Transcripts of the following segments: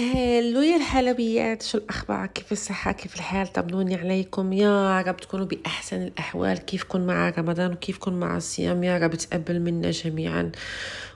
هلو يا الحلبيات شو الأخبار كيف الصحة كيف الحال طمنوني عليكم يا رب تكونوا بأحسن الأحوال كيف كيفكم مع رمضان وكيف وكيفكم مع الصيام يا رب تقبل منا جميعا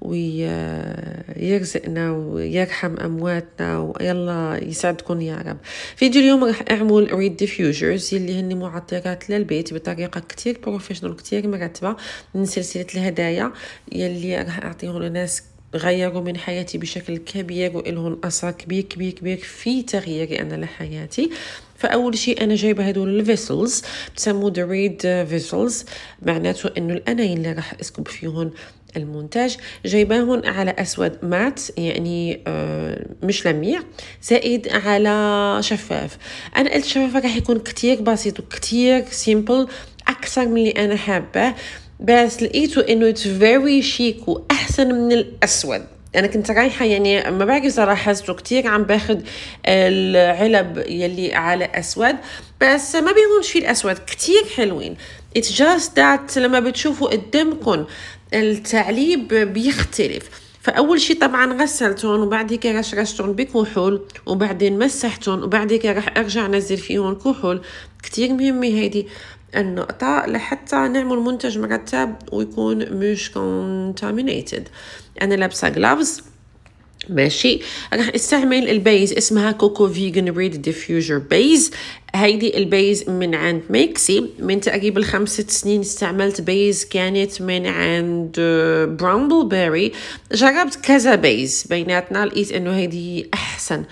ويرزقنا ويرحم امواتنا ويلا يسعدكم يا رب فيديو اليوم راح اعمل ريد ديفيوجرز اللي هن معطرات للبيت بطريقه كتير بروفيشنال كتير مرتبه من سلسله الهدايا يلي راح اعطيهم لناس غيروا من حياتي بشكل كبير وإلهم أثر كبير كبير كبير في تغييري أنا لحياتي فاول شيء انا جايبه هدول الفيسلز تسمو the red فيسلز معناته انه الأناين اللي راح اسكب فيهم المونتاج جايباهم على اسود مات يعني آه، مش لميع زائد على شفاف انا قلت شفاف راح يكون كتير بسيط وكتير سيمبل اكثر من اللي انا حابه بس لقيته انه اتس فيري شيك واحسن من الاسود انا كنت رايحه يعني ما بعرف صراحه حسيته كتير عم باخد العلب يلي على اسود بس ما بيهمش في الاسود كتير حلوين اتس جاست ذات لما بتشوفوا قدامكم التعليب بيختلف فاول شيء طبعا غسلتهم وبعد هيك رشرشتهم بكحول وبعدين مسحتهم وبعد هيك راح ارجع انزل فيهم كحول كتير مهمه هيدي النقطة لحتى نعمل منتج مرتب ويكون مش كونتامينيتد أنا لابسة gloves ماشي راح استعمل البيز اسمها كوكو فيجن ريد ديفيوجر بيز هيدي البيز من عند ميكسي من تقريبا خمسة سنين استعملت بيز كانت من عند برامبل آه، بيري جربت كذا بيز بيناتنا لقيت انه هيدي احسن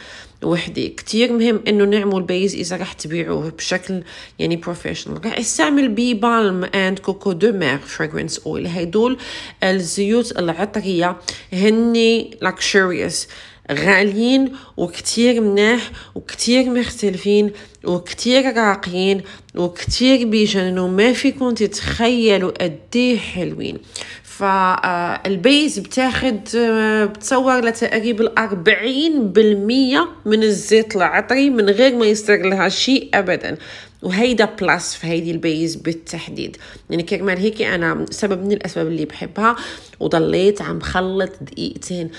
وحدي كتير مهم انه نعمل بيز اذا رح تبيعوه بشكل يعني بروفيشنال رح استعمل بي بالم اند كوكو دو مير fragrance اويل هيدول الزيوت العطرية هني luxurious غاليين وكتير مناح وكتير مختلفين وكتير راقيين وكتير بيجننوا ما فيكم تتخيلوا قديه حلوين فالبيز بتاخد آه، بتصور لتقريب الأربعين بالمية من الزيت العطري من غير ما يصير لها شيء ابدا وهيدا بلس في هيدي البيز بالتحديد يعني كرمال هيك انا سبب من الاسباب اللي بحبها وضليت عم خلط دقيقتين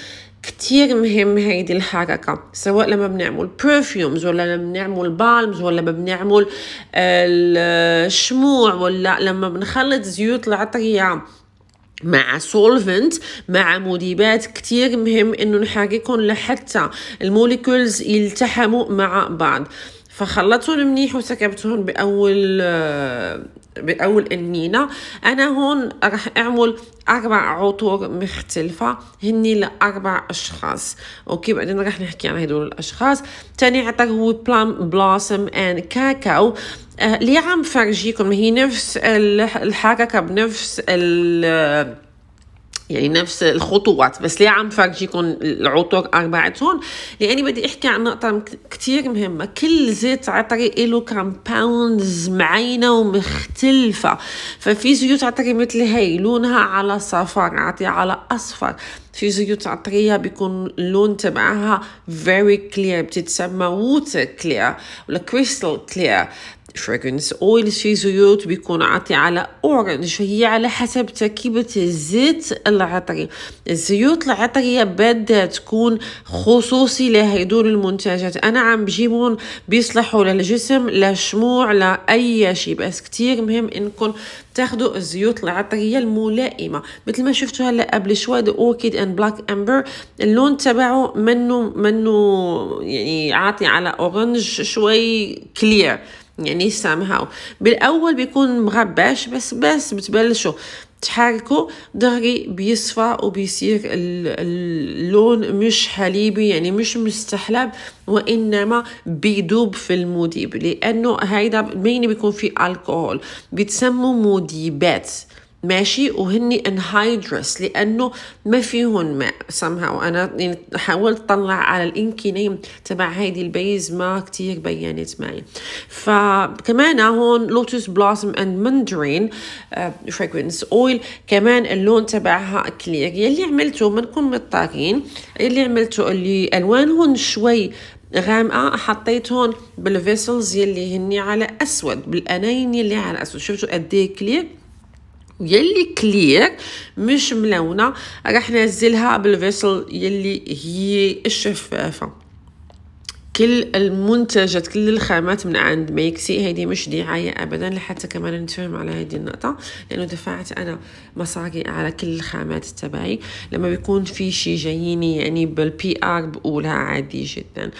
كتير مهم هيدي الحركة سواء لما بنعمل برفيومز ولا لما بنعمل بالمز ولا لما بنعمل آه، الشموع آه، ولا لما بنخلط زيوت العطرية مع سولفنت مع مذيبات كتير مهم انه نحركهم لحتى الموليكولز يلتحموا مع بعض فخلطتهم منيح وسكبتهم باول باول انينه انا هون راح اعمل اربع عطور مختلفه هني لاربع اشخاص اوكي بعدين راح نحكي عن هدول الاشخاص تاني عطر هو بلام بلاسم اند كاكاو آه ليه عم فرجيكم هي نفس الحركه بنفس ال يعني نفس الخطوات بس ليه عم فرجيكم العطور أربعتهم لأني يعني بدي أحكي عن نقطة كتير مهمة كل زيت عطري له كامباوندز معينة ومختلفة ففي زيوت عطري مثل هي لونها على صفر عطي على أصفر في زيوت عطرية بيكون اللون تبعها very clear بتتسمى water clear ولا crystal clear fragrance اويل في زيوت بيكون عاطي على اورنج هي على حسب تركيبة الزيت العطري الزيوت العطرية بادة تكون خصوصي لهدول المنتجات انا عم بجيبهم بيصلحوا للجسم لشموع لاي شيء بس كتير مهم انكم تاخذوا الزيوت العطرية الملائمة مثل ما شفتوا هلا قبل شوي ذا اوركيد اند بلاك امبر اللون تبعه منه منه يعني عاطي على اورنج شوي كلير يعني سامهاو بالاول بيكون مغباش بس بس بتبلشوا تحركوا دغري بيصفى وبيصير اللون مش حليبي يعني مش مستحلب وانما بيدوب في المذيب لانه هيدا مين بيكون فيه الكحول بيتسمو مذيبات ماشي وهن انهايدرس لانه ما فيهم ماء somehow انا يعني حاولت اطلع على الانكي نيم تبع هيدي البيز ما كتير بينت معي فكمان هون لوتس بلوسم اند ماندرين فريكوينس اويل كمان اللون تبعها كلير يلي عملته ما نكون مضطرين يلي عملته اللي الوانهم شوي غامقه حطيتهم بالفيسلز يلي هني على اسود بالانين يلي على اسود شفتوا قد ايه كلير يلي كلير مش ملونه راح نزلها بالفيسل يلي هي الشفافه كل المنتجات كل الخامات من عند ميكسي هذه مش دعايه ابدا لحتى كمان نتفهم على هذه النقطه لانه دفعت انا مصاري على كل الخامات تبعي لما بيكون في شي جاييني يعني بالبي ار بقولها عادي جدا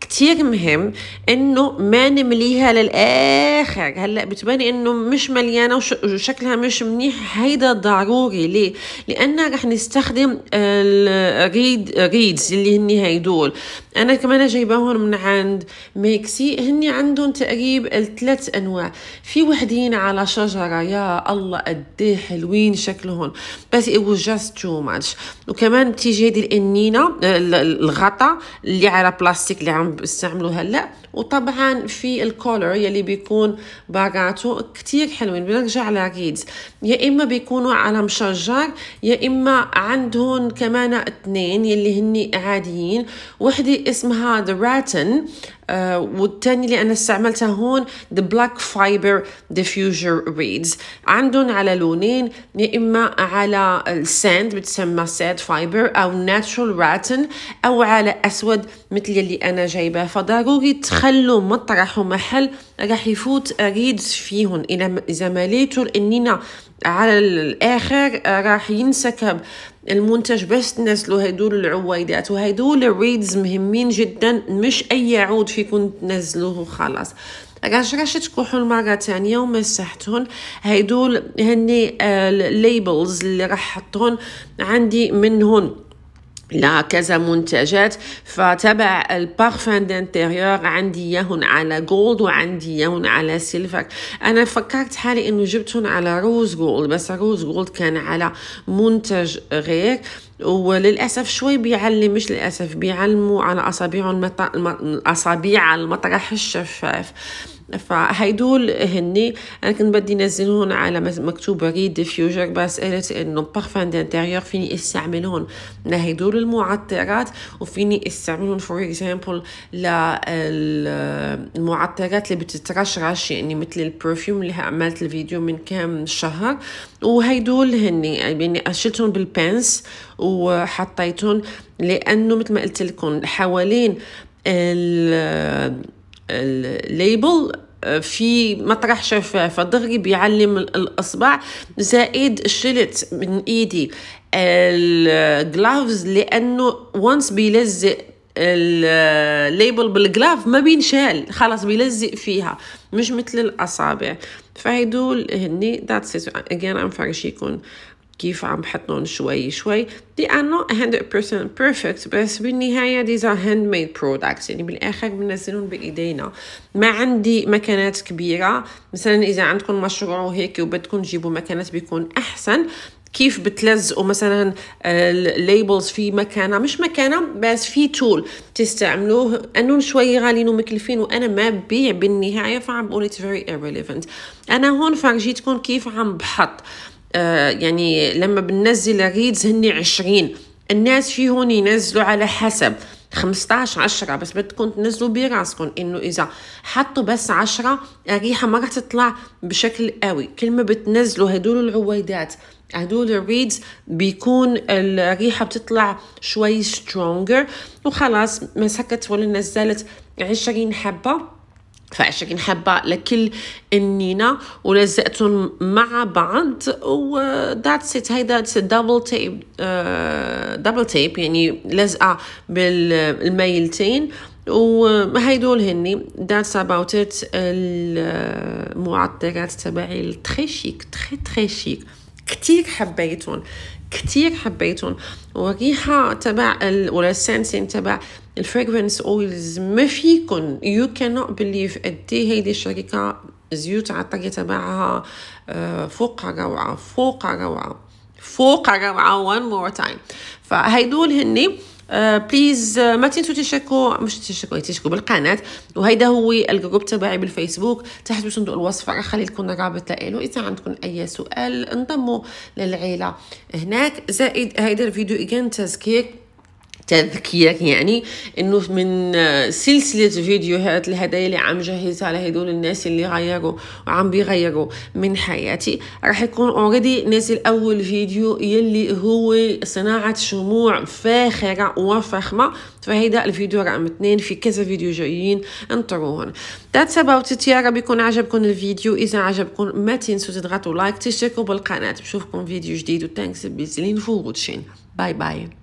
كتير مهم انه ما نمليها للاخر هلا بتباني انه مش مليانه وشكلها مش منيح هيدا ضروري ليه لانها رح نستخدم الريد ريدز اللي هن هيدول انا كمان جايباهم من عند ميكسي هن عندهم تقريب الثلاث انواع في وحدين على شجره يا الله قد حلوين شكلهم بس it was just too much وكمان بتيجي هذه الانينه الغطا اللي على بلاستيك اللي عم عم بستعمله هلا وطبعا في الكولر يلي بيكون باقاته كتير حلوين بنرجع لريدز يا اما بيكونوا على مشجر يا اما عندهم كمان اثنين يلي هني عاديين وحده اسمها ذا راتن آه، والتاني اللي انا استعملته هون the black fiber diffuser reeds عندهم على لونين يا اما على الساند بتسمى sand fiber او natural rattan او على اسود مثل اللي انا جايباه فضروري تخلوا مطرح ومحل راح يفوت ريدز فيهم اذا ما ليتوا الانينه على الاخر آه، راح ينسكب المنتج باش تنزلوا هدول العويدات وهدول الريدز مهمين جدا مش اي عود فيكم تنزلوه وخلاص رشرشة كحول مرة تانية ومسحتهم هدول هني آه، الليبلز اللي راح حطهم عندي منهم لا كذا منتجات فتبع البارفان دانتيريور عندي يهن على جولد وعندي يهن على سيلفر انا فكرت حالي انه جبتهم على روز جولد بس روز جولد كان على منتج غير وللاسف شوي بيعلم مش للاسف بيعلموا على اصابعهم المط... اصابع المطرح الشفاف فهيدول هني انا كنت بدي نزلهم على مكتوب ريد ديفيوجر بس قلت انه بارفان دانتيريور فيني استعملهم لهدول المعطرات وفيني استعملهم فور اكزامبل للمعطرات اللي بتترشرش يعني مثل البرفيوم اللي عملت الفيديو من كام شهر وهيدول هني يعني شلتهم بالبنس وحطيتهم لانه مثل ما قلت لكم حوالين ال الليبل آه، في مطرح شفاف دغري بيعلم الاصبع زائد الشلت من ايدي الجلافز لانه وانس بيلزق الليبل بالجلاف ما بينشال خلاص بيلزق فيها مش مثل الاصابع فهيدول هني ذاتس ات اجين ام فرشيكم كيف عم بحطهم شوي شوي دي are not 100% perfect بس بالنهاية these are handmade products يعني بالآخر بنزلهم بإيدينا ما عندي مكانات كبيرة مثلا إذا عندكم مشروع هيك وبدكم تجيبوا مكانات بيكون أحسن كيف بتلزقوا مثلا الليبلز آه، في مكانه مش مكانه بس في تول تستعملوه انهم شوي غاليين ومكلفين وانا ما ببيع بالنهايه فعم بقول اتس فيري ايرليفنت انا هون فرجيتكم كيف عم بحط آه، يعني لما بننزل ريدز هني عشرين الناس فيهم ينزلوا على حسب 15 10 بس بدكم تنزلوا براسكم انه اذا حطوا بس 10 الريحه ما رح تطلع بشكل قوي كل ما بتنزلوا هدول العويدات هدول الريدز بيكون الريحه بتطلع شوي سترونجر وخلاص مسكت ولا نزلت 20 حبه فعشان حابة لكل النينا ولزقتهم مع بعض و ذاتس ات هيدا دبل تيب دبل تيب يعني لزقة بالميلتين وهيدول هني ذاتس اباوت ات المعطرات تبعي تخي شيك تخي تخي شيك كتير حبيتهم كتير حبيتهم وريحة تبع ال... ولا السنسين تبع الفريغرنس اويلز ما فيكن يو كانوت بليف قد ايه هيدي الشركة زيوت عطرية تبعها آه، فوق روعة فوق روعة فوق روعة وان مور تايم فهيدول هني بليز آه، آه، ما تنسوا تشاركوا مش تشاركوا يعني تشاركوا بالقناه وهيدا هو الجروب تبعي بالفيسبوك تحت بصندوق الوصف راه خلي لكم الرابط لإلو اذا عندكم اي سؤال انضموا للعيله هناك زائد هيدا الفيديو اجين تذكير تذكيرك يعني انه من آه، سلسله فيديوهات الهدايا اللي عم جهزها لهدول الناس اللي غيروا وعم بيغيروا من حياتي راح يكون اوريدي نازل اول فيديو يلي هو صناعه شموع فاخره وفخمه فهيدا الفيديو رقم اثنين في كذا فيديو جايين انطروهم ذاتس about it يا رب يكون عجبكم الفيديو اذا عجبكم ما تنسوا تضغطوا لايك تشتركوا بالقناه بشوفكم فيديو جديد و thanks بزلين فوغوتشين باي باي